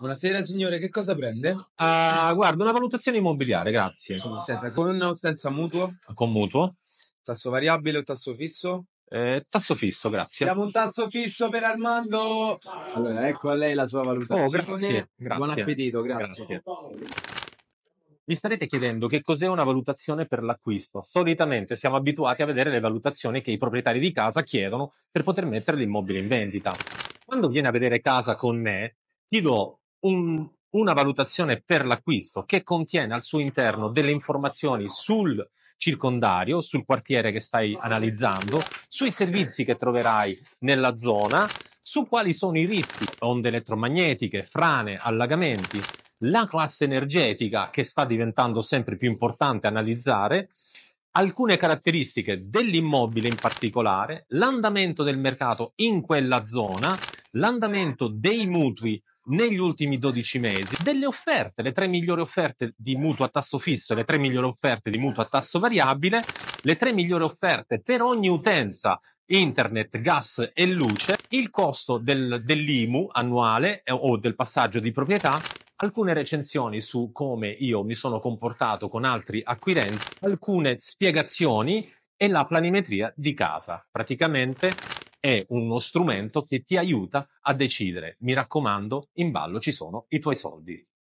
Buonasera signore, che cosa prende? Ah, guarda, una valutazione immobiliare, grazie. Insomma, senza, con o senza mutuo? Con mutuo. Tasso variabile o tasso fisso? Eh, tasso fisso, grazie. Abbiamo un tasso fisso per Armando. Allora, ecco a lei la sua valutazione. Oh, grazie, grazie. Buon appetito, grazie. grazie. Vi starete chiedendo che cos'è una valutazione per l'acquisto. Solitamente siamo abituati a vedere le valutazioni che i proprietari di casa chiedono per poter mettere l'immobile in vendita. Quando viene a vedere casa con me, ti do un, una valutazione per l'acquisto che contiene al suo interno delle informazioni sul circondario, sul quartiere che stai analizzando, sui servizi che troverai nella zona, su quali sono i rischi, onde elettromagnetiche, frane, allagamenti, la classe energetica che sta diventando sempre più importante analizzare, alcune caratteristiche dell'immobile in particolare, l'andamento del mercato in quella zona, l'andamento dei mutui negli ultimi 12 mesi delle offerte, le tre migliori offerte di mutuo a tasso fisso e le tre migliori offerte di mutuo a tasso variabile, le tre migliori offerte per ogni utenza internet, gas e luce, il costo del, dell'IMU annuale eh, o del passaggio di proprietà, alcune recensioni su come io mi sono comportato con altri acquirenti, alcune spiegazioni e la planimetria di casa. Praticamente è uno strumento che ti aiuta a decidere. Mi raccomando, in ballo ci sono i tuoi soldi.